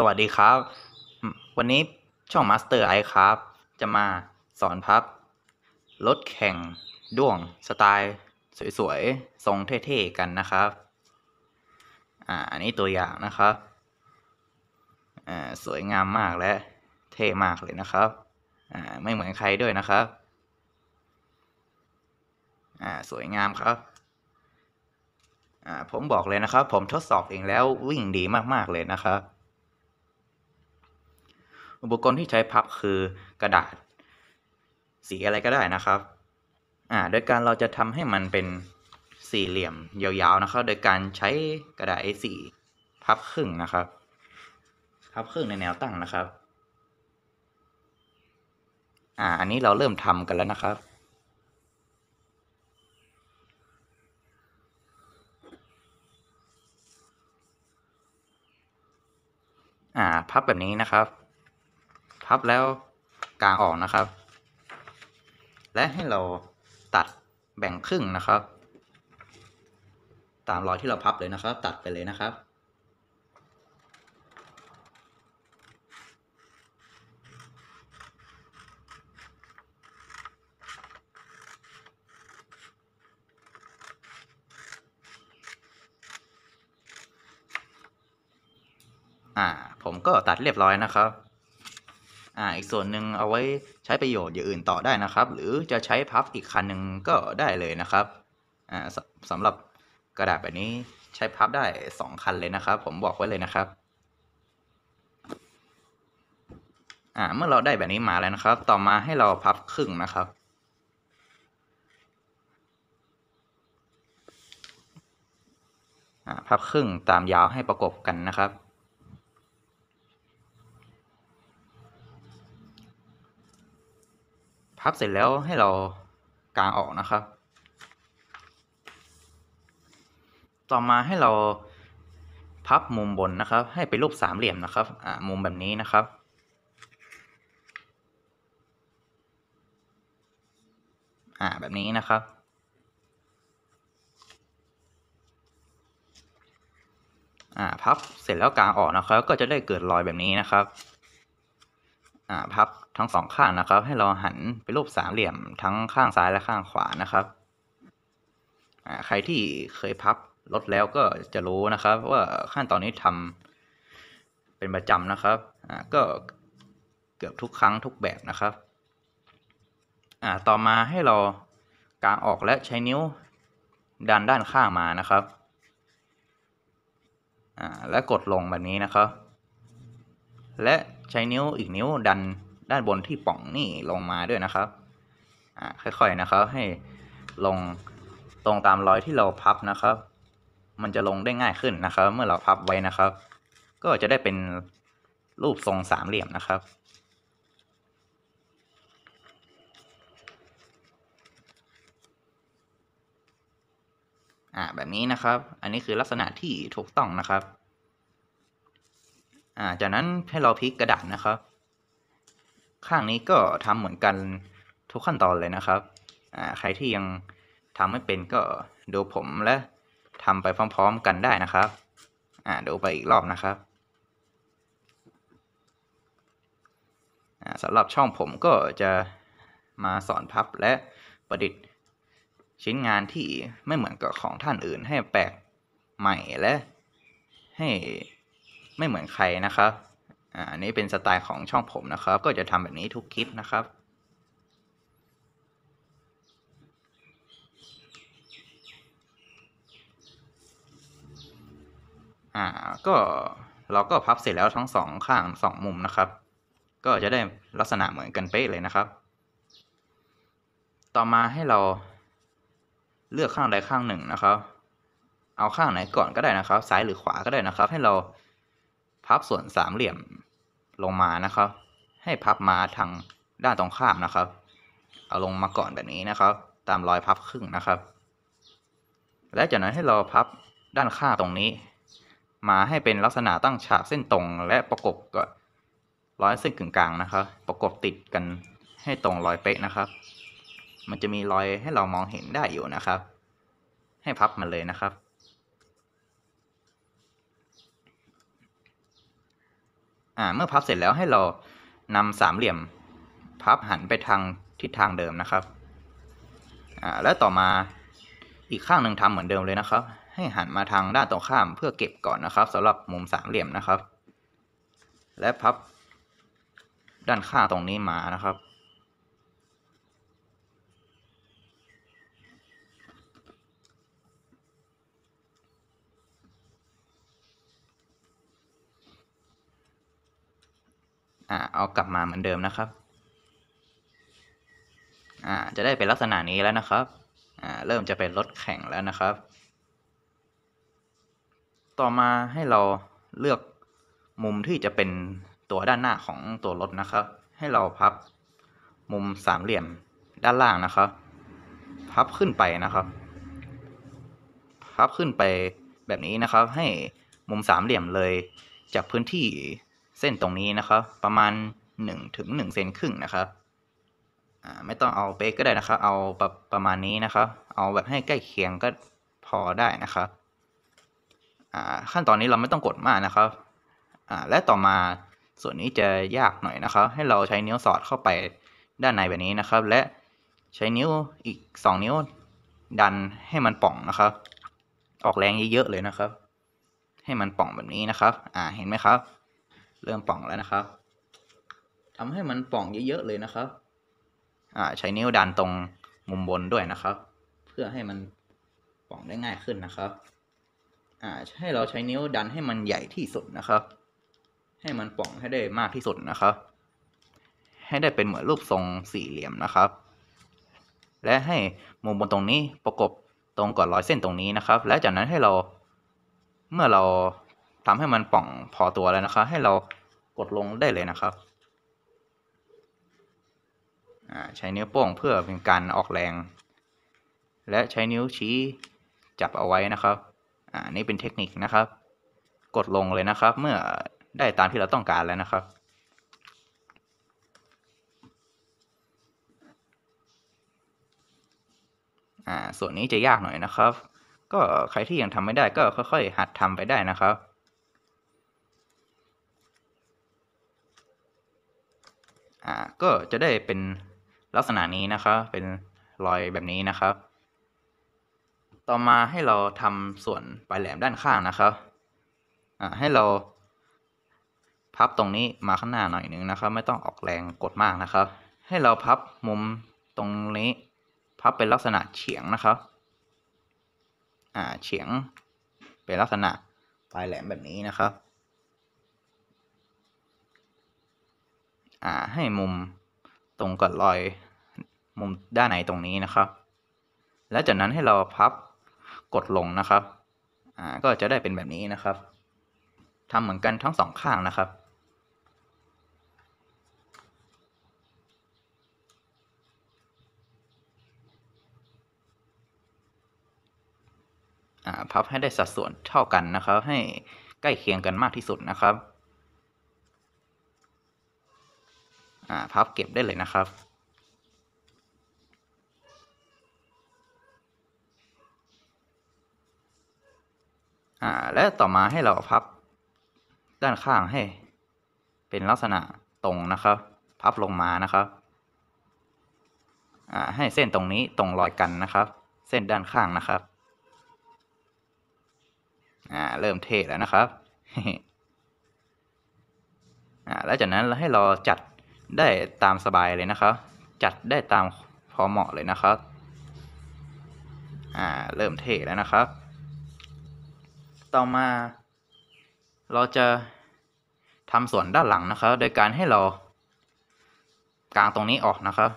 สวัสดีครับ วันนี้ช่องมาสเตอร์ไอครับ จะมาสอนพับรถแข่งด้วงสไตล์สวยๆทรงเท่ๆกันนะครับ อ่า อันนี้ตัวอย่างนะครับ อ่า สวยงามมากและเท่มากเลยนะครับ อ่า ไม่เหมือนใครด้วยนะครับ อ่า สวยงามครับ อ่า ผมบอกเลยนะครับ ผมทดสอบเองแล้ววิ่งดีมากๆเลยนะครับอุปกรณ์ที่ใช้พับคือกระดาษ สีอะไรก็ได้นะครับ อ่า โดยการเราจะทำให้มันเป็นสี่เหลี่ยมยาวๆนะครับ โดยการใช้กระดาษ A4 พับครึ่งนะครับ พับครึ่งในแนวตั้งนะครับ อ่า อันนี้เราเริ่มทำกันแล้วนะครับ อ่า พับแบบนี้นะครับพับแล้วกางออกนะครับ และให้เราตัดแบ่งครึ่งนะครับ ตามรอยที่เราพับเลยนะครับ ตัดไปเลยนะครับ่าผมก็ตัดเรียบร้อยนะครับอ่าอีกส่วนหนึ่งเอาไว้ใช้ประโยชน์อย่างอื่นต่อได้นะครับ หรือจะใช้พับอีกคันหนึ่งก็ได้เลยนะครับอ่าสสำหรับกระดาษแบบนี้ใช้พับได้ 2 คันเลยนะครับ ผมบอกไว้เลยนะครับอ่าเมื่อเราได้แบบนี้มาแล้วนะครับ ต่อมาให้เราพับครึ่งนะครับพับครึ่งตามยาวให้ประกบกันนะครับพับเสร็จแล้วให้เรากางออกนะครับ ต่อมาให้เราพับมุมบนนะครับ ให้เป็นรูปสามเหลี่ยมนะครับ อ่ามุมแบบนี้นะครับ อ่า แบบนี้นะครับ อ่าพับเสร็จแล้วกางออกนะครับก็จะได้เกิดรอยแบบนี้นะครับ อ่า พับทั้งสองข้างนะครับ ให้เราหันเป็นรูปสามเหลี่ยมทั้งข้างซ้ายและข้างขวานะครับใครที่เคยพับรถแล้วก็จะรู้นะครับ ว่าขั้นตอนนี้ทำเป็นประจำนะครับก็เกือบทุกครั้งทุกแบบนะครับต่อมาให้เรากางออกและใช้นิ้ว ดัน ด้านข้างมานะครับและกดลงแบบนี้นะครับ และใช้นิ้วอีกนิ้วดันด้าน บนที่ป่องนี่ลงมาด้วยนะครับ อ่าค่อยๆ นะ ครับ ให้ลงตรงตามรอยที่เราพับนะครับ มันจะลงได้ง่ายขึ้นนะครับ เมื่อเราพับไว้นะครับ ก็จะได้เป็นรูปทรงสามเหลี่ยม นะครับ่าแบบนี้นะครับ อันนี้คือลักษณะที่ถูกต้องนะครับ อ่าจากนั้นให้เราพลิกกระดาษนะครับข้างนี้ก็ทำเหมือนกันทุกขั้นตอนเลยนะครับ อ่า ใครที่ยังทำไม่เป็นก็ดูผมและทำไปพร้อม ๆ กันได้นะครับ อ่า ดูไปอีกรอบนะครับสำหรับช่องผมก็จะมาสอนพับและประดิษฐ์ชิ้นงานที่ไม่เหมือนกับของท่านอื่นให้แปลกใหม่และให้ไม่เหมือนใครนะครับอันนี้เป็นสไตล์ของช่องผมนะครับ ก็จะทำแบบนี้ทุกคลิปนะครับอ่าก็เราก็พับเสร็จแล้วทั้งสองข้างสองมุมนะครับ ก็จะได้ลักษณะเหมือนกันเป๊ะเลยนะครับ ต่อมาให้เราเลือกข้างใดข้างหนึ่งนะครับ เอาข้างไหนก่อนก็ได้นะครับ ซ้ายหรือขวาก็ได้นะครับ ให้เราพับส่วนสามเหลี่ยมลงมานะครับ ให้พับมาทางด้านตรงข้ามนะครับ เอาลงมาก่อนแบบนี้นะครับ ตามรอยพับครึ่งนะครับ และจากนั้นให้เราพับด้านข้างตรงนี้ มาให้เป็นลักษณะตั้งฉากเส้นตรงและประกบกับรอยเส้นกึ่งกลางนะครับ ประกบติดกันให้ตรงรอยเป๊ะนะครับ มันจะมีรอยให้เรามองเห็นได้อยู่นะครับ ให้พับมาเลยนะครับ่าเมื่อพับเสร็จแล้วให้เรานำสามเหลี่ยม พับหันไปทางทิศทางเดิมนะครับอ่าและต่อมาอีกข้างหนึ่งทำเหมือนเดิมเลยนะครับ ให้หันมาทางด้านตรงข้ามเพื่อเก็บ ก่อนนะครับสำหรับ มุมสามเหลี่ยมนะครับ และพับด้านข้างตรงนี้มานะครับ่าเอากลับมาเหมือนเดิมนะครับ อ่า จะได้เป็นลักษณะนี้แล้วนะครับ อ่า เริ่มจะเป็นรถแข่ง แล้วนะครับ ต่อมาให้เราเลือกมุมที่จะเป็นตัวด้านหน้าของตัว รถ นะครับ ให้เราพับมุมสามเหลี่ยมด้านล่างนะครับ พับขึ้นไปนะครับ พับขึ้นไปแบบนี้นะครับ ให้มุมสามเหลี่ยมเลยจากพื้นที่เส้นตรงนี้นะครับประมาณ1ถึง1เซนครึ่งนะครับไม่ต้องเอาเป๊กก็ได้นะครับเอาปรประมาณนี้นะครับ เอาแบบให้ใกล้เคียงก็พอได้นะครับขั้นตอนนี้เราไม่ต้องกดมากนะครับและต่อมาส่วนนี้จะยากหน่อยนะครับให้เราใช้นิ้วสอดเข้าไปด้านในแบบนี้นะครับ และใช้นิ้วอีก 2 นิ้ว ดันให้มันป่องนะครับ ออกแรง เยอะๆเลยนะครับ ให้มันป่องแบบนี้นะครับอ่าเห็นไหมครับเริ่มป่องแล้วนะครับทำให้มันป่องเยอะๆเลยนะครับ อ่า ใช้นิ้วดันตรงมุมบนด้วยนะครับ เพื่อให้มันป่องได้ง่ายขึ้นนะครับ อ่า ให้เราใช้นิ้วดันให้มันใหญ่ที่สุดนะครับ ให้มันป่องให้ได้มากที่สุดนะครับ ให้ได้เป็นเหมือนรูปทรงสี่เหลี่ยมนะครับ และให้มุมบนตรงนี้ประกบตรงกับรอยเส้นตรงนี้นะครับ และจากนั้นให้เราเมื่อเราทำให้มันป่องพอตัวแล้วนะครับ ให้เรากดลงได้เลยนะครับใช้นิ้วโป้งเพื่อเป็นการออกแรง และใช้นิ้วชี้จับเอาไว้นะครับ อ่า นี่เป็นเทคนิคนะครับ กดลงเลยนะครับ เมื่อได้ตามที่เราต้องการแล้วนะครับอ่าส่วนนี้จะยากหน่อยนะครับ ก็ใครที่ยังทำไม่ได้ก็ค่อยๆ หัดทำไปได้นะครับ่าก็จะได้เป็นลักษณะนี้นะครับเป็นรอยแบบนี้นะครับ ต่อมาให้เราทำส่วนปลายแหลมด้านข้าง นะครับอ่าให้เราพับตรงนี้มาข้างหน้าหน่อยนึงนะครับไม่ต้องออกแรงกดมากนะครับ ให้เราพับมุมตรงนี้ พับเป็นลักษณะเฉียงนะครับอ่าเฉียงเป็นลักษณะปลายแหลมแบบนี้นะครับอ่าให้มุมตรงกับรอย มุมด้านไหนตรงนี้นะครับ แล้วจากนั้นให้เราพับกดลงนะครับอ่าก็จะได้เป็นแบบนี้นะครับทำเหมือนกันทั้งสองข้างนะครับพับให้ได้สัดส่วนเท่ากันนะครับ ให้ใกล้เคียงกันมากที่สุดนะครับอ่าพับเก็บได้เลยนะครับอ่าและต่อมาให้เราพับด้านข้างให้ เป็นลักษณะตรงนะครับ พับลงมานะครับอ่าให้เส้นตรงนี้ตรงรอยกันนะครับ เส้นด้านข้างนะครับอ่าเริ่มเทแล้วนะครับอ่าแล้วจากนั้นให้เราจัดได้ตามสบายเลยนะครับ จัดได้ตามพอเหมาะเลยนะครับอ่าเริ่มเทแล้วนะครับ ต่อมา เราจะทำส่วนด้านหลังนะครับ โดยการให้เรากางตรงนี้ออกนะครับ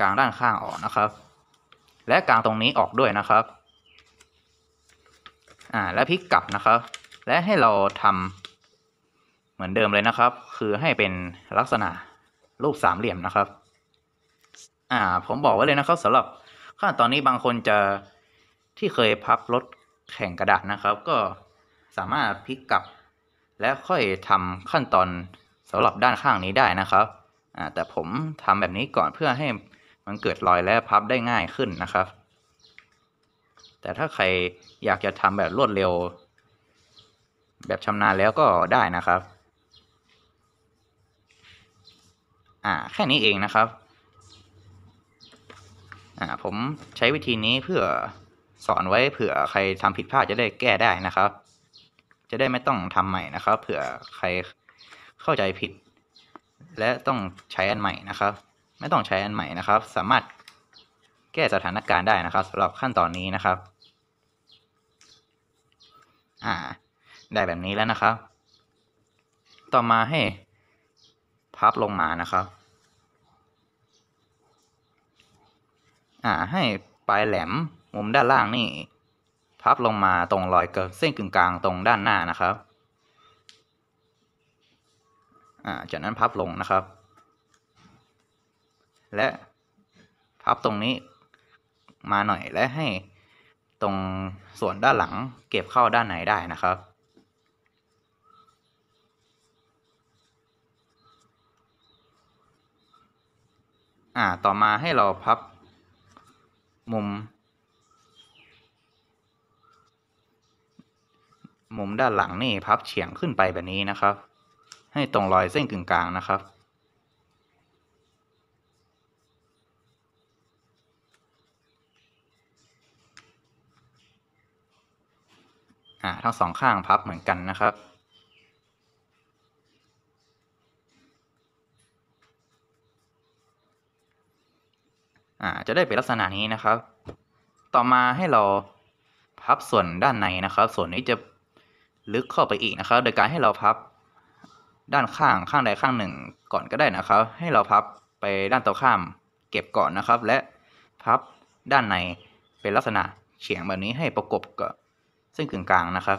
กางด้านข้างออกนะครับ และกางตรงนี้ออกด้วยนะครับอ่าและพลิกกลับนะครับ และให้เราทำเหมือนเดิมเลยนะครับคือ ให้เป็นลักษณะรูปสามเหลี่ยมนะครับ อ่าผมบอกไว้เลยนะครับสำหรับขั้นตอนนี้บางคนจะที่เคยพับรถแข่งกระดาษ นะครับ ก็สามารถพลิกกลับ และ ค่อยทำขั้นตอนสำหรับด้านข้างนี้ได้นะครับ อ่าแต่ผมทำแบบนี้ก่อนเพื่อให้มันเกิดรอยและพับได้ง่ายขึ้นนะครับ แต่ถ้าใครอยากจะทำแบบรวดเร็ว แบบชำนาญแล้วก็ได้นะครับอ่าแค่นี้เองนะครับอ่าผมใช้วิธีนี้เพื่อสอนไว้เผื่อใครทำผิดพลาดจะได้แก้ได้นะครับ จะได้ไม่ต้องทำใหม่นะครับ เผื่อใครเข้าใจผิด และต้องใช้อันใหม่นะครับ ไม่ต้องใช้อันใหม่นะครับ สามารถแก้สถานการณ์ได้นะครับสำหรับขั้นตอนนี้นะครับอ่าได้แบบนี้แล้วนะครับ ต่อมาให้พับลงมานะครับ อ่าให้ปลายแหลมมุมด้านล่างนี่พับลงมาตรงรอยเกิดเส้นกึ่งกลางตรงด้านหน้านะครับ อ่าจากนั้นพับลงนะครับ และพับตรงนี้มาหน่อยและให้ตรงส่วนด้านหลังเก็บเข้าด้านในได้นะครับอ่า ต่อมาให้เราพับ มุม มุมด้านหลังนี่ พับ เฉียงขึ้นไปแบบนี้นะครับ ให้ตรงรอยเส้น กึ่ง กลางนะครับ อ่าทั้งสองข้างพับเหมือนกันนะครับ่าจะได้เป็นลักษณะนี้นะครับ ต่อมาให้เราพับส่วนด้านในนะครับ ส่วนนี้จะลึกเข้าไปอีกนะครับ โดยการให้เราพับด้านข้างข้างใดข้างหนึ่งก่อนก็ได้นะครับ ให้เราพับไปด้านตรงข้ามเก็บก่อนนะครับ และพับด้านในเป็นลักษณะเฉียงแบบนี้ให้ประกบกับเส้นกึ่งกลางนะครับ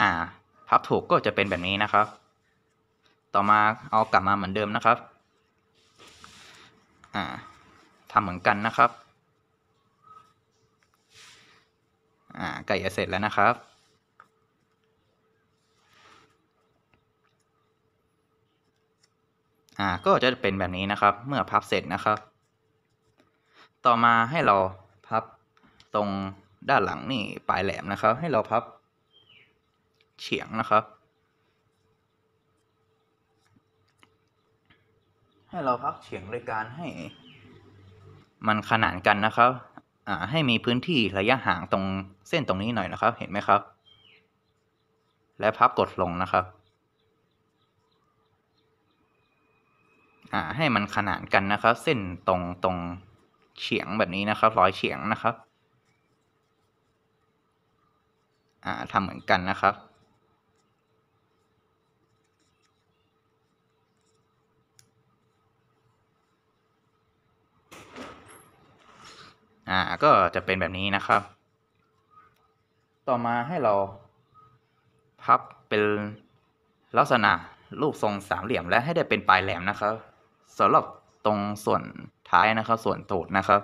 อ่า พับถูกก็จะเป็นแบบนี้นะครับต่อมาเอากลับมาเหมือนเดิมนะครับ อ่าทำเหมือนกันนะครับ อ่าไก่จะเสร็จแล้วนะครับ อ่า ก็จะเป็นแบบนี้นะครับ เมื่อพับเสร็จนะครับ ต่อมาให้เราพับตรงด้านหลังนี่ปลายแหลมนะครับ ให้เราพับเฉียงนะครับให้เรา พักเฉียงโดยการให้ มันขนานกันนะครับ อ่าให้มีพื้นที่ระยะห่างตรงเส้นตรงนี้หน่อยนะครับ เห็นไหมครับ และพับกดลงนะครับอ่าให้มันขนานกันนะครับ เส้นตรงตรงเฉียงแบบนี้นะครับ ร้อยเฉียงนะครับ อ่าทำเหมือนกันนะครับอ่าก็จะเป็นแบบนี้นะครับ ต่อมาให้เราพับเป็นลักษณะรูปทรงสามเหลี่ยมและให้ได้เป็นปลายแหลมนะครับสำหรับตรงส่วนท้ายนะครับ ส่วนตูดนะครับ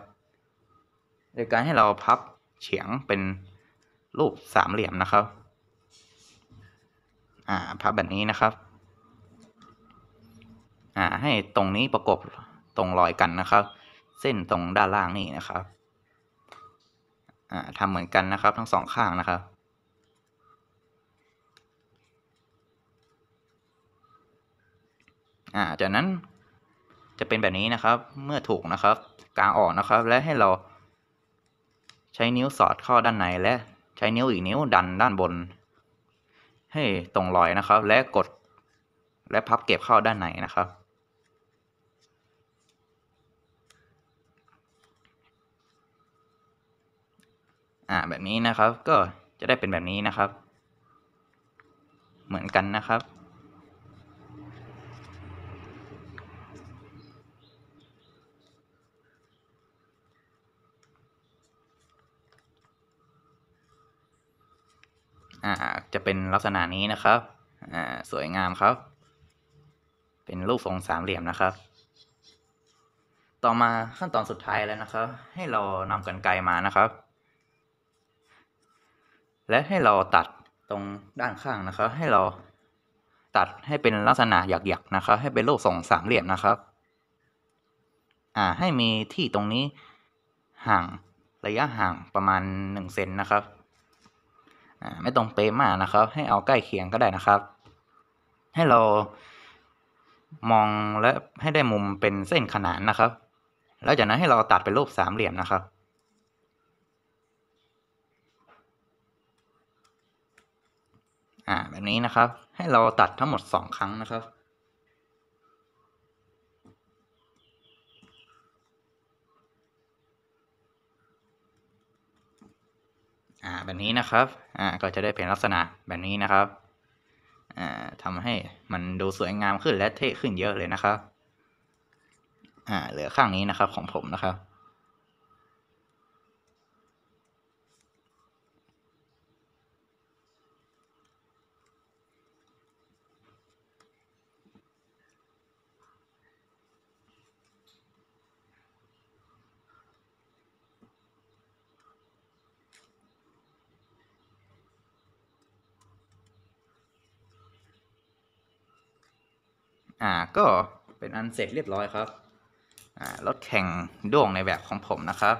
โดยการให้เราพับเฉียงเป็นรูปสามเหลี่ยมนะครับอ่าพับแบบนี้นะครับอ่าให้ตรงนี้ประกบตรงรอยกันนะครับ เส้นตรงด้านล่างนี่นะครับทำทำเหมือนกันนะครับทั้งสองข้างนะครับาจากนั้นจะเป็นแบบนี้นะครับเมื่อถูกนะครับกางออกนะครับ และให้เราใช้นิ้วสอดเข้าด้านใน และใช้นิ้วอีกนิ้วดันด้านบน ให้ตรงรอยนะครับ และกดและพับเก็บเข้าด้านในนะครับอ่าแบบนี้นะครับก็จะได้เป็นแบบนี้นะครับ เหมือนกันนะครับอ่าจะเป็นลักษณะนี้นะครับอ่าสวยงามครับ เป็นรูปทรงสามเหลี่ยมนะครับ ต่อมาขั้นตอนสุดท้ายแล้วนะครับ ให้เรานำกันไกลมานะครับและให้เราตัดตรงด้านข้างนะครับ ให้เราตัดให้เป็นลักษณะหยักๆ นะ ครับ ให้เป็นรูปทรงสามเหลี่ยมนะครับ อ่า ให้มีที่ตรงนี้ห่างระยะห่างประมาณ1เซนนะครับ อ่า ไม่ต้องเป๊ะมากนะครับ ให้เอาใกล้เคียงก็ได้นะครับ ให้เรามองและให้ได้มุมเป็นเส้นขนานนะครับ แล้วจากนั้นให้เราตัดเป็นรูปสามเหลี่ยมนะครับอ่าแบบนี้นะครับให้เราตัดทั้งหมด 2 ครั้งนะครับอ่าแบบนี้นะครับอ่าก็จะได้เป็นลักษณะแบบนี้นะครับอ่าทำให้มันดูสวยงามขึ้นและเท่ขึ้นเยอะเลยนะครับ อ่าเหลือข้างนี้นะครับของผมนะครับอ่าก็เป็นอัน เสร็จเรียบร้อยครับอ่ารถแข่งด้วงในแบบของผมนะครับ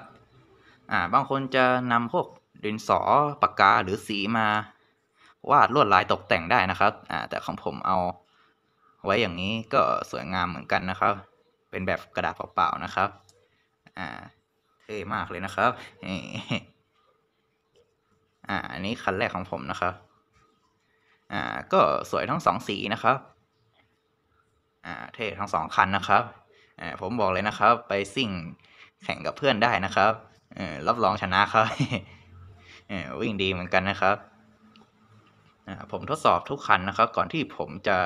อ่าบางคนจะนำพวกดินสอปากกาหรือสีมา วาดลวดลายตกแต่งได้นะครับอ่าแต่ของผมเอา ไว้อย่างนี้ก็สวยงามเหมือนกันนะครับ เป็นแบบกระดาษเปล่าๆนะครับอ่าเท่มากเลยนะครับอ่าอันนี้ คัน แรกของผมนะครับอ่าก็สวย ทั้งสองสีนะครับอ่าเททั้งสองคันนะครับอ่าผมบอกเลยนะครับ ไปซิ่งแข่งกับเพื่อนได้นะครับเออรับรองชนะครับเออวิ่งดีเหมือนกันนะครับอ่าผมทดสอบทุกคันนะครับ ก่อนที่ผมจะ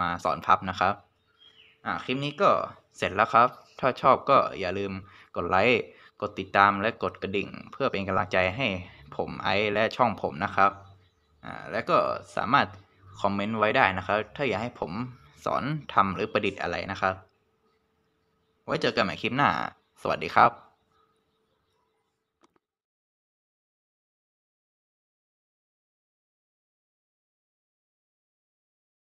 มาสอนพับนะครับอ่าคลิปนี้ก็เสร็จแล้ว ครับ ถ้าชอบก็อย่าลืมกดไลค์กดติดตามและกดกระดิ่ง เพื่อเป็นกำลังใจให้ผมไอและช่องผมนะครับอ่าและก็สามารถคอมเมนต์ไว้ได้นะครับ ถ้าอยากให้ผมสอนทำหรือประดิษฐ์อะไรนะครับ ไว้ เจอกัน ใหม่ คลิป หน้า สวัสดีครับ